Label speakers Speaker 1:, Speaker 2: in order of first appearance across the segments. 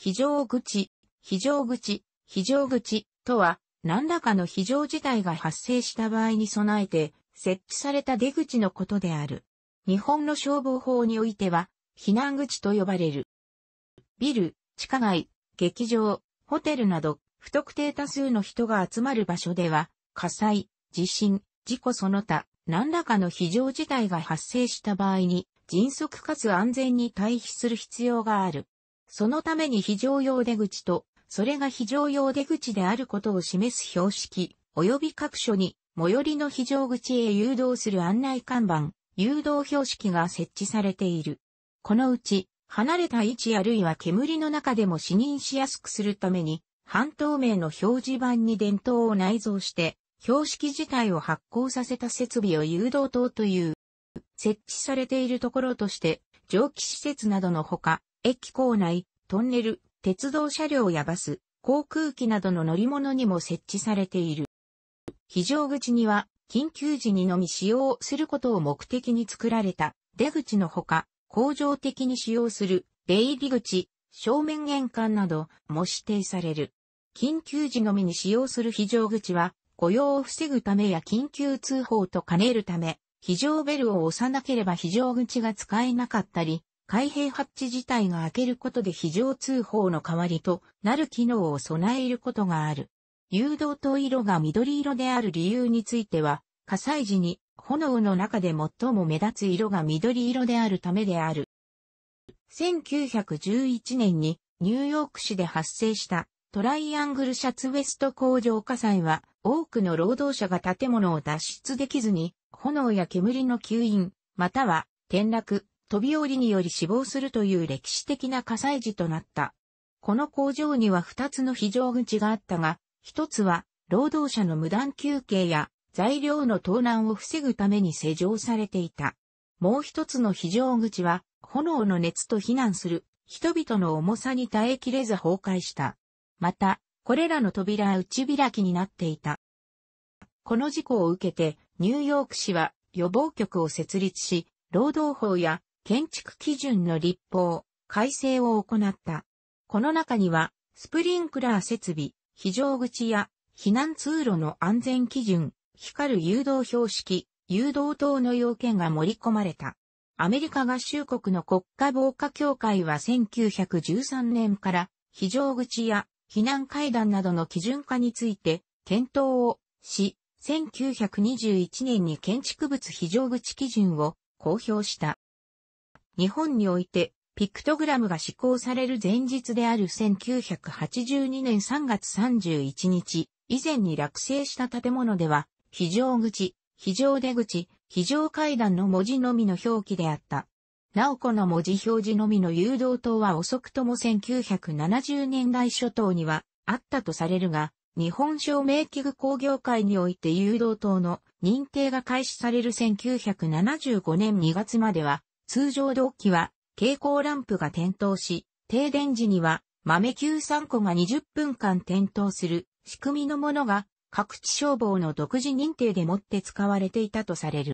Speaker 1: 非常口、非常口、非常口とは、何らかの非常事態が発生した場合に備えて、設置された出口のことである。日本の消防法においては、避難口と呼ばれる。ビル、地下街、劇場、ホテルなど、不特定多数の人が集まる場所では、火災、地震、事故その他、何らかの非常事態が発生した場合に、迅速かつ安全に対比する必要がある。そのために非常用出口と、それが非常用出口であることを示す標識、及び各所に、最寄りの非常口へ誘導する案内看板、誘導標識が設置されている。このうち、離れた位置あるいは煙の中でも視認しやすくするために、半透明の表示板に電灯を内蔵して、標識自体を発光させた設備を誘導灯という、設置されているところとして、蒸気施設などのほか、駅構内、トンネル、鉄道車両やバス、航空機などの乗り物にも設置されている。非常口には、緊急時にのみ使用することを目的に作られた出口のほか、工場的に使用する出入り口、正面玄関なども指定される。緊急時のみに使用する非常口は、雇用を防ぐためや緊急通報と兼ねるため、非常ベルを押さなければ非常口が使えなかったり、開閉ハッチ自体が開けることで非常通報の代わりとなる機能を備えることがある。誘導灯色が緑色である理由については、火災時に炎の中で最も目立つ色が緑色であるためである。1911年にニューヨーク市で発生したトライアングルシャツウエスト工場火災は多くの労働者が建物を脱出できずに炎や煙の吸引、または転落、飛び降りにより死亡するという歴史的な火災時となった。この工場には2つの非常口があったが、1つは労働者の無断休憩や材料の盗難を防ぐために施錠されていた。もう一つの非常口は炎の熱と避難する人々の重さに耐えきれず崩壊した。また、これらの扉は内開きになっていた。この事故を受けてニューヨーク市は予防局を設立し、労働法や建築基準の立法、改正を行った。この中には、スプリンクラー設備、非常口や避難通路の安全基準、光る誘導標識、誘導灯の要件が盛り込まれた。アメリカ合衆国の国家防火協会は1913年から非常口や避難階段などの基準化について検討をし、1921年に建築物非常口基準を公表した。日本において、ピクトグラムが施行される前日である1982年3月31日、以前に落成した建物では、非常口、非常出口、非常階段の文字のみの表記であった。なおこの文字表示のみの誘導灯は遅くとも1970年代初頭にはあったとされるが、日本照明器具工業会において誘導灯の認定が開始される1975年2月までは通常同期は蛍光ランプが点灯し、停電時には豆球3個が20分間点灯する仕組みのものが各地消防の独自認定でもって使われていたとされる。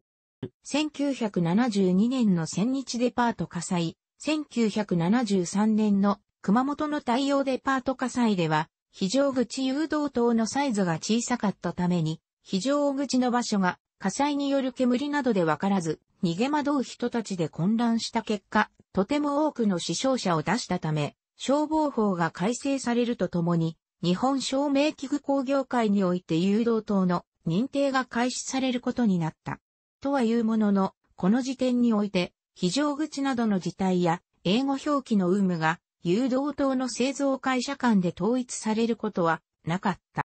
Speaker 1: 1972年の千日デパート火災、1973年の熊本の太陽デパート火災では、非常口誘導灯のサイズが小さかったために、非常口の場所が火災による煙などでわからず、逃げ惑う人たちで混乱した結果、とても多くの死傷者を出したため、消防法が改正されるとともに、日本照明器具工業会において誘導灯の認定が開始されることになった。とはいうものの、この時点において、非常口などの事態や、英語表記の有無が、誘導灯の製造会社間で統一されることは、なかった。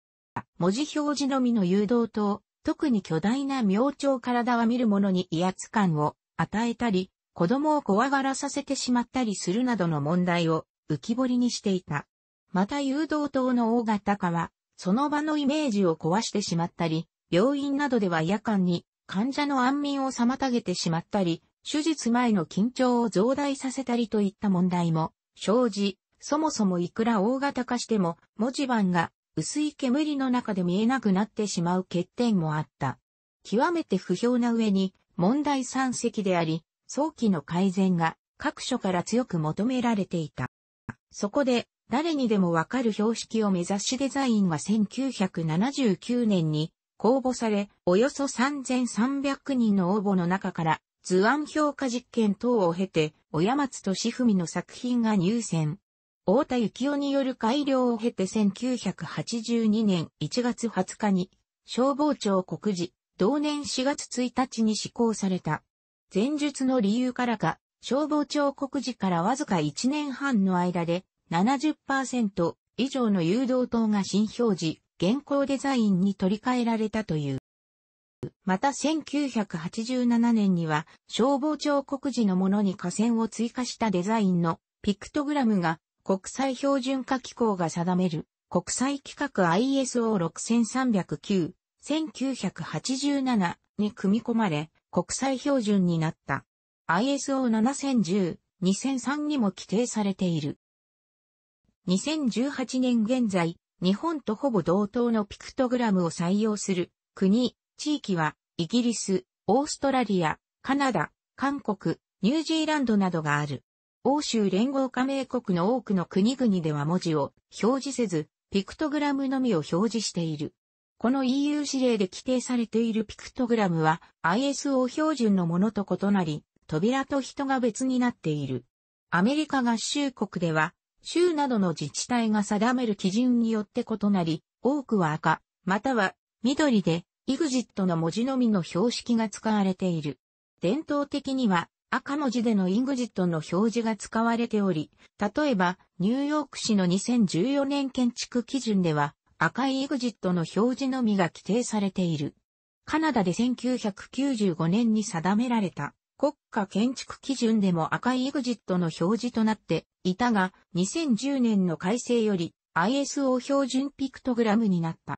Speaker 1: 文字表示のみの誘導灯、特に巨大な明朝体は見る者に威圧感を与えたり、子供を怖がらさせてしまったりするなどの問題を浮き彫りにしていた。また誘導灯の大型化は、その場のイメージを壊してしまったり、病院などでは夜間に患者の安眠を妨げてしまったり、手術前の緊張を増大させたりといった問題も生じ、そもそもいくら大型化しても文字盤が薄い煙の中で見えなくなってしまう欠点もあった。極めて不評な上に問題山積であり、早期の改善が各所から強く求められていた。そこで、誰にでもわかる標識を目指しデザインは1979年に公募され、およそ3300人の応募の中から図案評価実験等を経て、小山津敏文の作品が入選。大田幸雄による改良を経て1982年1月20日に消防庁告示、同年4月1日に施行された。前述の理由からか、消防庁告示からわずか1年半の間で70%以上の誘導灯が新表示、現行デザインに取り替えられたという。また1987年には消防庁告示のものに河川を追加したデザインのピクトグラムが国際標準化機構が定める国際規格 ISO6309、1987に組み込まれ国際標準になった。ISO7010、2003にも規定されている。2018年現在、日本とほぼ同等のピクトグラムを採用する国、地域は、イギリス、オーストラリア、カナダ、韓国、ニュージーランドなどがある。欧州連合加盟国の多くの国々では文字を表示せず、ピクトグラムのみを表示している。この EU 指令で規定されているピクトグラムは ISO 標準のものと異なり、扉と人が別になっている。アメリカ合衆国では、州などの自治体が定める基準によって異なり、多くは赤、または緑で、EXIT の文字のみの標識が使われている。伝統的には、赤文字でのイングジットの表示が使われており、例えば、ニューヨーク市の2014年建築基準では、赤いイグジットの表示のみが規定されている。カナダで1995年に定められた国家建築基準でも赤いイグジットの表示となっていたが、2010年の改正より ISO 標準ピクトグラムになった。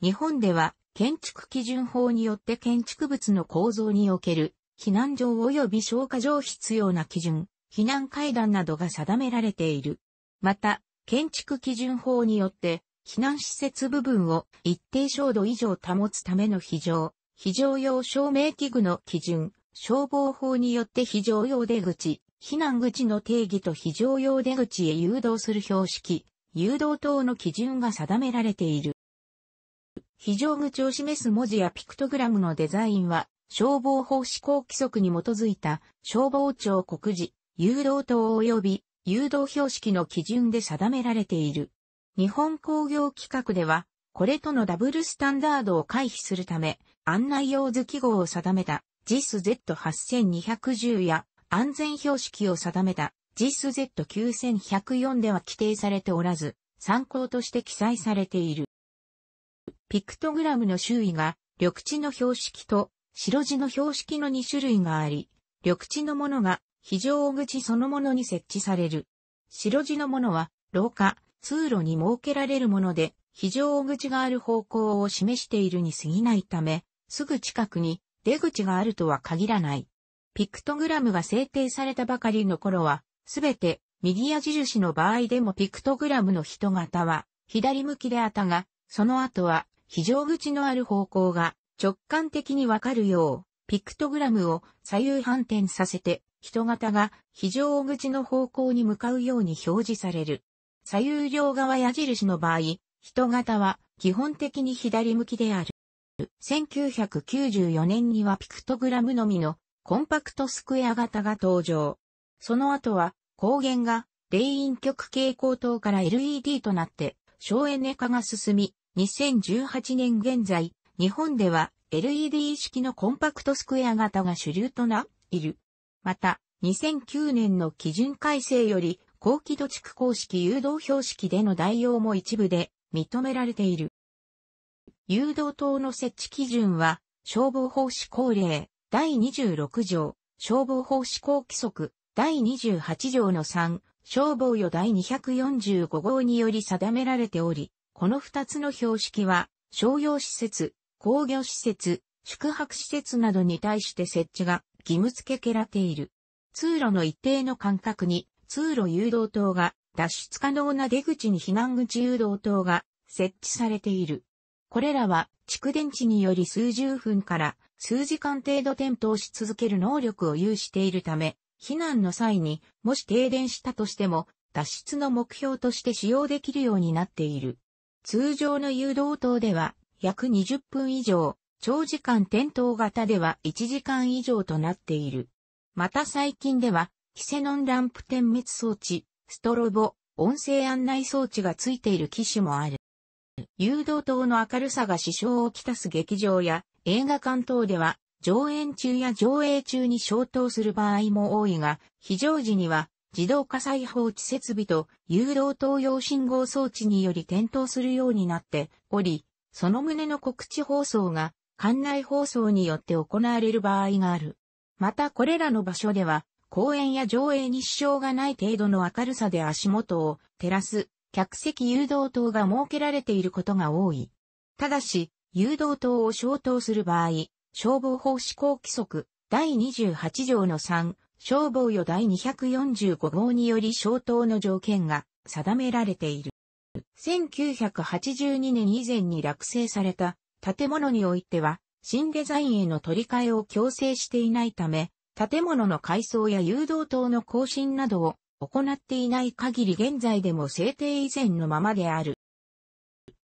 Speaker 1: 日本では建築基準法によって建築物の構造における避難場及び消火場必要な基準、避難階段などが定められている。また、建築基準法によって、避難施設部分を一定照度以上保つための非常、非常用照明器具の基準、消防法によって非常用出口、避難口の定義と非常用出口へ誘導する標識、誘導等の基準が定められている。非常口を示す文字やピクトグラムのデザインは、消防法施行規則に基づいた消防庁告示、誘導灯及び誘導標識の基準で定められている。日本工業規格では、これとのダブルスタンダードを回避するため、案内用図記号を定めた JISZ8210 や安全標識を定めた JISZ9104 では規定されておらず、参考として記載されている。ピクトグラムの周囲が緑地の標識と白地の標識の2種類があり、緑地のものが非常口そのものに設置される。白地のものは、廊下、通路に設けられるもので、非常口がある方向を示しているに過ぎないため、すぐ近くに出口があるとは限らない。ピクトグラムが制定されたばかりの頃は、すべて右矢印の場合でもピクトグラムの人型は左向きであったが、その後は非常口のある方向が直感的にわかるよう、ピクトグラムを左右反転させて、人型が非常口の方向に向かうように表示される。左右両側矢印の場合、人型は基本的に左向きである。1994年にはピクトグラムのみのコンパクトスクエア型が登場。その後は光源が霊陰極蛍光灯から LED となって省エネ化が進み、2018年現在日本では LED 式のコンパクトスクエア型が主流とな、いる。また、2009年の基準改正より、高輝度蓄光式誘導標識での代用も一部で認められている。誘導灯の設置基準は、消防法施行令第26条、消防法施行規則第28条の3、消防予第245号により定められており、この2つの標識は、商用施設、工業施設、宿泊施設などに対して設置が義務付けられている。通路の一定の間隔に通路誘導灯が脱出可能な出口に避難口誘導灯が設置されている。これらは蓄電池により数十分から数時間程度点灯し続ける能力を有しているため、避難の際にもし停電したとしても脱出の目標として使用できるようになっている。通常の誘導灯では約20分以上、長時間点灯型では1時間以上となっている。また最近では、キセノンランプ点滅装置、ストロボ、音声案内装置がついている機種もある。誘導灯の明るさが支障をきたす劇場や映画館等では上演中や上映中に消灯する場合も多いが、非常時には自動火災報知設備と誘導灯用信号装置により点灯するようになっており、その旨の告知放送が、館内放送によって行われる場合がある。またこれらの場所では、公演や上映に支障がない程度の明るさで足元を照らす客席誘導灯が設けられていることが多い。ただし、誘導灯を消灯する場合、消防法施行規則第28条の3、消防予第245号により消灯の条件が定められている。1982年以前に落成された建物においては、新デザインへの取り替えを強制していないため、建物の改装や誘導灯の更新などを行っていない限り現在でも制定以前のままである。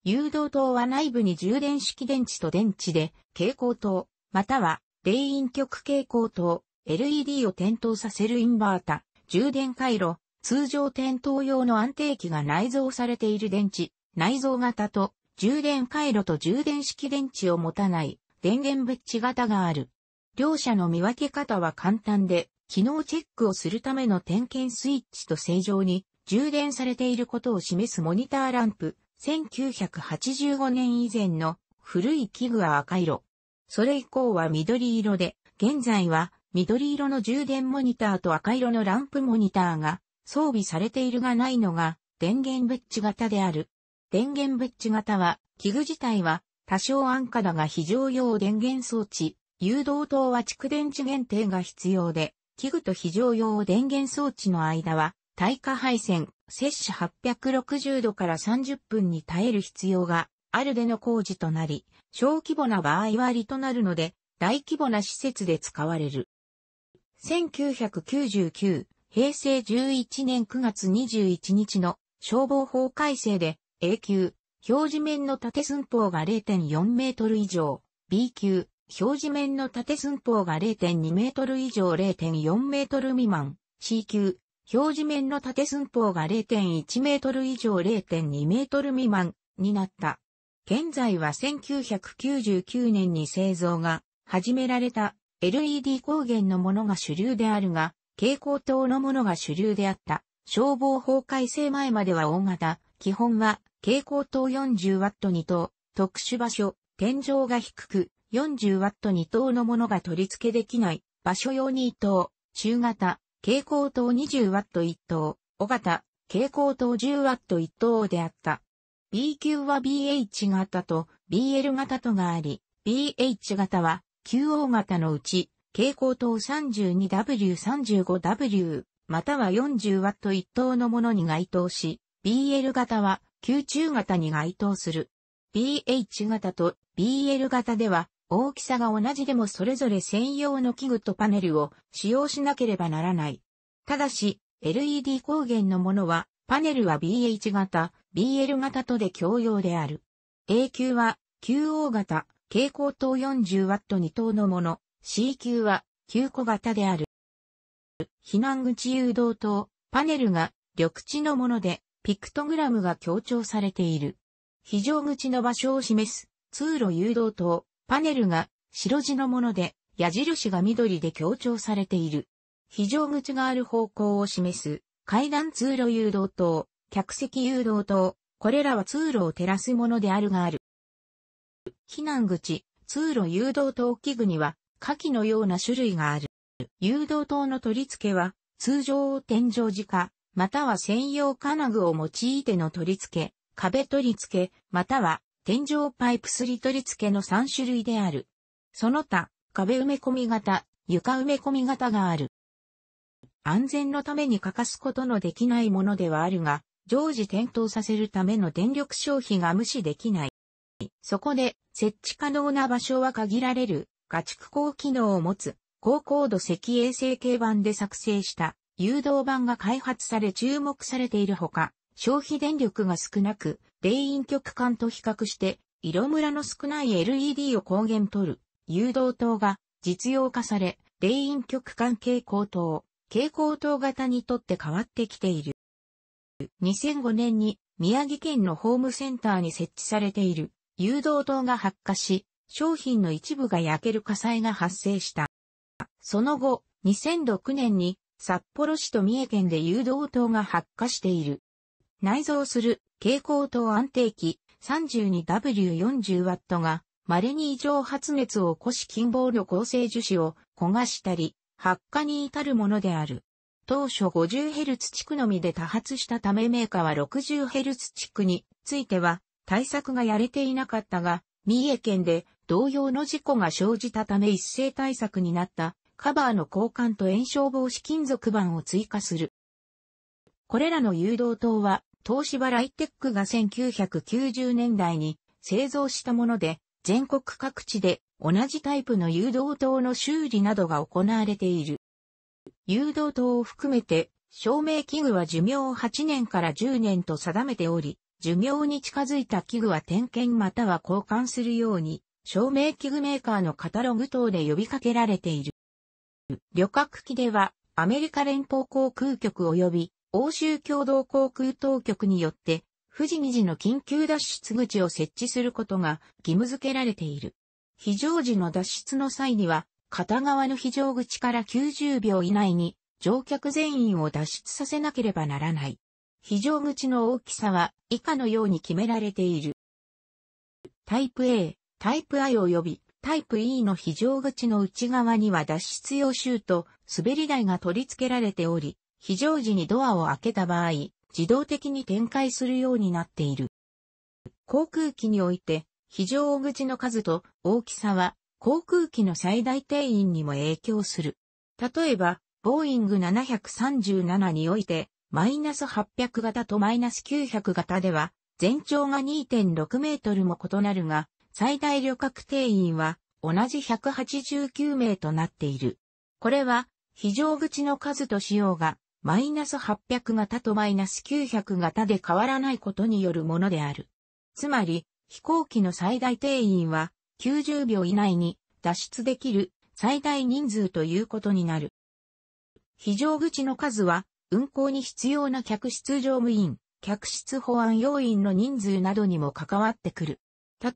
Speaker 1: 誘導灯は内部に充電式電池と電池で蛍光灯、または電陰極蛍光灯、LED を点灯させるインバータ、充電回路、通常点灯用の安定器が内蔵されている電池、内蔵型と充電回路と充電式電池を持たない電源ブッチ型がある。両者の見分け方は簡単で、機能チェックをするための点検スイッチと正常に充電されていることを示すモニターランプ、1985年以前の古い器具は赤色。それ以降は緑色で、現在は緑色の充電モニターと赤色のランプモニターが装備されているがないのが電源ベッジ型である。電源ベッジ型は、器具自体は多少安価だが非常用電源装置、誘導灯は蓄電池限定が必要で、器具と非常用電源装置の間は、耐火配線、摂氏860度から30分に耐える必要があるでの工事となり、小規模な場合割となるので、大規模な施設で使われる。1999平成11年9月21日の消防法改正で A 級、表示面の縦寸法が0.4メートル以上、B 級、表示面の縦寸法が0.2メートル以上0.4メートル未満、C 級、表示面の縦寸法が0.1メートル以上0.2メートル未満になった。現在は1999年に製造が始められた LED 光源のものが主流であるが、蛍光灯のものが主流であった。消防法改正前までは大型、基本は蛍光灯 40W2 灯、特殊場所、天井が低く 40W2 灯のものが取り付けできない場所用2灯、中型、蛍光灯 20W1 灯、大型、蛍光灯 10W1 灯であった。B 級は BH 型と BL 型とがあり、BH 型は QO 型のうち蛍光灯 32W35W または 40W 1灯のものに該当し、BL 型は吸中型に該当する。BH 型と BL 型では大きさが同じでもそれぞれ専用の器具とパネルを使用しなければならない。ただし、LED 光源のものは、パネルは BH 型、BL 型とで共用である。A 級は、QO 型、蛍光灯 40W 2灯のもの、C 級は9個型である。避難口誘導灯、パネルが緑地のもので、ピクトグラムが強調されている。非常口の場所を示す通路誘導灯、パネルが白地のもので、矢印が緑で強調されている。非常口がある方向を示す階段通路誘導灯、客席誘導灯、これらは通路を照らすものであるがある。避難口、通路誘導灯器具には下記のような種類がある。誘導灯の取り付けは、通常天井直、または専用金具を用いての取り付け、壁取り付け、または天井パイプすり取り付けの3種類である。その他、壁埋め込み型、床埋め込み型がある。安全のために欠かすことのできないものではあるが、常時点灯させるための電力消費が無視できない。そこで、設置可能な場所は限られるガチ高機能を持つ高高度赤衛星系版で作成した誘導版が開発され注目されているほか、消費電力が少なく、霊陰極管と比較して、色ムラの少ない LED を光源取る誘導灯が実用化され、霊陰極管蛍光灯、蛍光灯型にとって変わってきている。2005年に宮城県のホームセンターに設置されている誘導灯が発火し、商品の一部が焼ける火災が発生した。その後、2006年に札幌市と三重県で誘導灯が発火している。内蔵する蛍光灯安定器 32W40W が稀に異常発熱を起こし近傍力構成樹脂を焦がしたり、発火に至るものである。当初 50Hz 地区のみで多発したためメーカーは 60Hz 地区については対策がやれていなかったが、三重県で同様の事故が生じたため一斉対策になったカバーの交換と炎症防止金属板を追加する。これらの誘導灯は東芝ライテックが1990年代に製造したもので全国各地で同じタイプの誘導灯の修理などが行われている。誘導灯を含めて照明器具は寿命を8年から10年と定めており、寿命に近づいた器具は点検または交換するように、照明器具メーカーのカタログ等で呼びかけられている。旅客機では、アメリカ連邦航空局及び欧州共同航空当局によって、富士二時の緊急脱出口を設置することが義務付けられている。非常時の脱出の際には、片側の非常口から90秒以内に乗客全員を脱出させなければならない。非常口の大きさは以下のように決められている。タイプ A、タイプ I 及びタイプ E の非常口の内側には脱出用シュート、滑り台が取り付けられており、非常時にドアを開けた場合、自動的に展開するようになっている。航空機において、非常口の数と大きさは航空機の最大定員にも影響する。例えば、ボーイング737において、マイナス800型とマイナス900型では、全長が2.6メートルも異なるが、最大旅客定員は同じ189名となっている。これは、非常口の数と仕様が、マイナス800型とマイナス900型で変わらないことによるものである。つまり、飛行機の最大定員は、90秒以内に脱出できる最大人数ということになる。非常口の数は運行に必要な客室乗務員、客室保安要員の人数などにも関わってくる。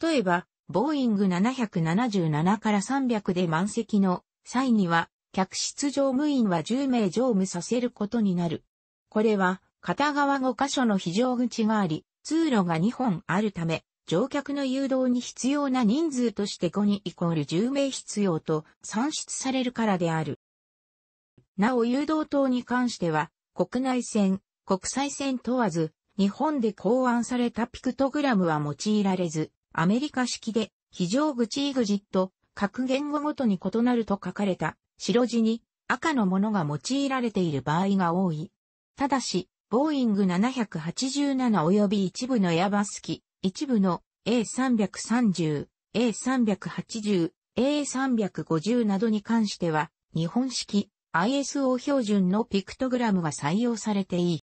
Speaker 1: 例えば、ボーイング777から300で満席の際には、客室乗務員は10名乗務させることになる。これは、片側5箇所の非常口があり、通路が2本あるため、乗客の誘導に必要な人数として5にイコール10名必要と算出されるからである。なお誘導灯に関しては、国内線、国際線問わず、日本で考案されたピクトグラムは用いられず、アメリカ式で、非常口イグジット、各言語ごとに異なると書かれた、白地に赤のものが用いられている場合が多い。ただし、ボーイング787及び一部のエアバス機、一部の A330、A380、A350 などに関しては、日本式、ISO 標準のピクトグラムは採用されていい。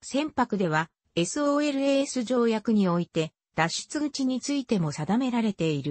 Speaker 1: 船舶では SOLAS 条約において脱出口についても定められている。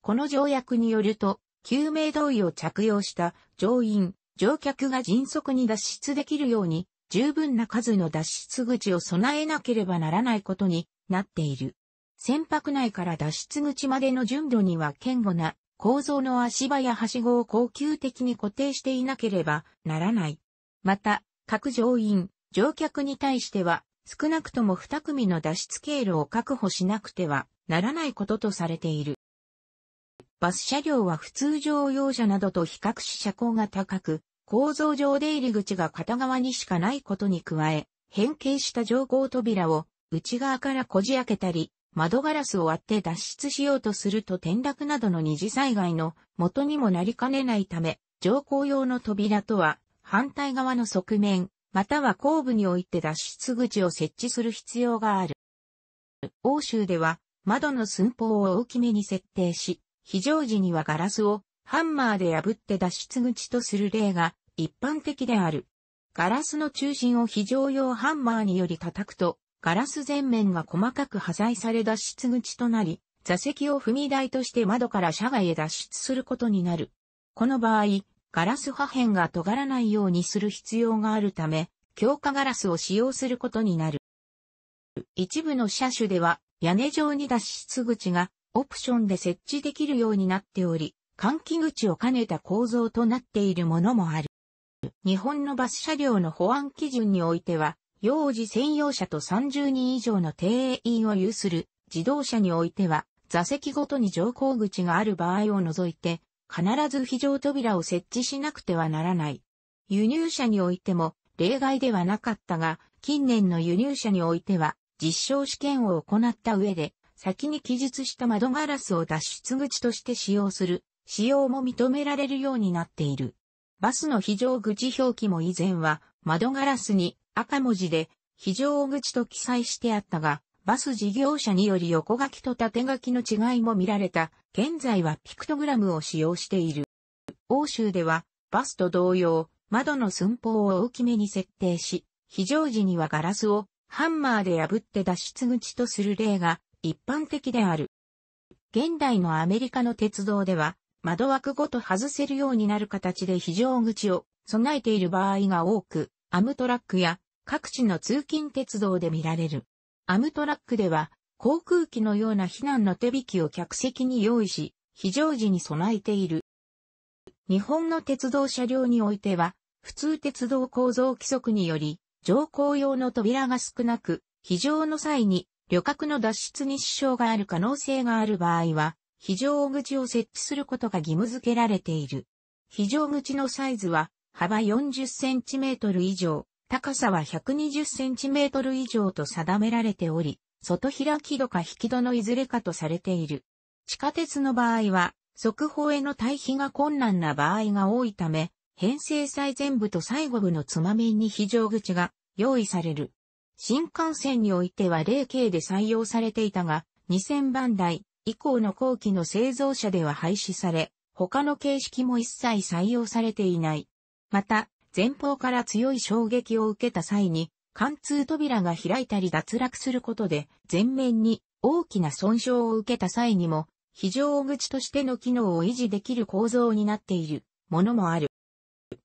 Speaker 1: この条約によると、救命胴衣を着用した乗員、乗客が迅速に脱出できるように、十分な数の脱出口を備えなければならないことになっている。船舶内から脱出口までの順路には堅固な構造の足場やはしごを恒久的に固定していなければならない。また、各乗員、乗客に対しては、少なくとも2組の脱出経路を確保しなくてはならないこととされている。バス車両は普通乗用車などと比較し車高が高く、構造上出入り口が片側にしかないことに加え、変形した乗降扉を内側からこじ開けたり、窓ガラスを割って脱出しようとすると転落などの二次災害の元にもなりかねないため、乗降用の扉とは反対側の側面、または後部において脱出口を設置する必要がある。欧州では窓の寸法を大きめに設定し、非常時にはガラスをハンマーで破って脱出口とする例が一般的である。ガラスの中心を非常用ハンマーにより叩くと、ガラス全面が細かく破砕され脱出口となり、座席を踏み台として窓から車外へ脱出することになる。この場合、ガラス破片が尖らないようにする必要があるため、強化ガラスを使用することになる。一部の車種では、屋根上に脱出口がオプションで設置できるようになっており、換気口を兼ねた構造となっているものもある。日本のバス車両の保安基準においては、幼児専用車と30人以上の定員を有する自動車においては、座席ごとに乗降口がある場合を除いて、必ず非常扉を設置しなくてはならない。輸入車においても例外ではなかったが、近年の輸入車においては、実証試験を行った上で、先に記述した窓ガラスを脱出口として使用する、使用も認められるようになっている。バスの非常口表記も以前は、窓ガラスに赤文字で、非常口と記載してあったが、バス事業者により横書きと縦書きの違いも見られた。現在はピクトグラムを使用している。欧州では、バスと同様、窓の寸法を大きめに設定し、非常時にはガラスをハンマーで破って脱出口とする例が一般的である。現代のアメリカの鉄道では、窓枠ごと外せるようになる形で非常口を備えている場合が多く、アムトラックや各地の通勤鉄道で見られる。アムトラックでは、航空機のような避難の手引きを客席に用意し、非常時に備えている。日本の鉄道車両においては、普通鉄道構造規則により、乗降用の扉が少なく、非常の際に旅客の脱出に支障がある可能性がある場合は、非常口を設置することが義務付けられている。非常口のサイズは、幅40センチメートル以上、高さは 120cm 以上と定められており、外開き戸か引き戸のいずれかとされている。地下鉄の場合は、速報への対比が困難な場合が多いため、編成最前部と最後部のつまみに非常口が用意される。新幹線においては 0K で採用されていたが、2000番台以降の後期の製造車では廃止され、他の形式も一切採用されていない。また、前方から強い衝撃を受けた際に、貫通扉が開いたり脱落することで、前面に大きな損傷を受けた際にも、非常口としての機能を維持できる構造になっているものもある。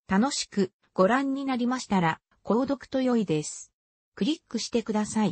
Speaker 1: 楽しくご覧になりましたら、購読と良いです。クリックしてください。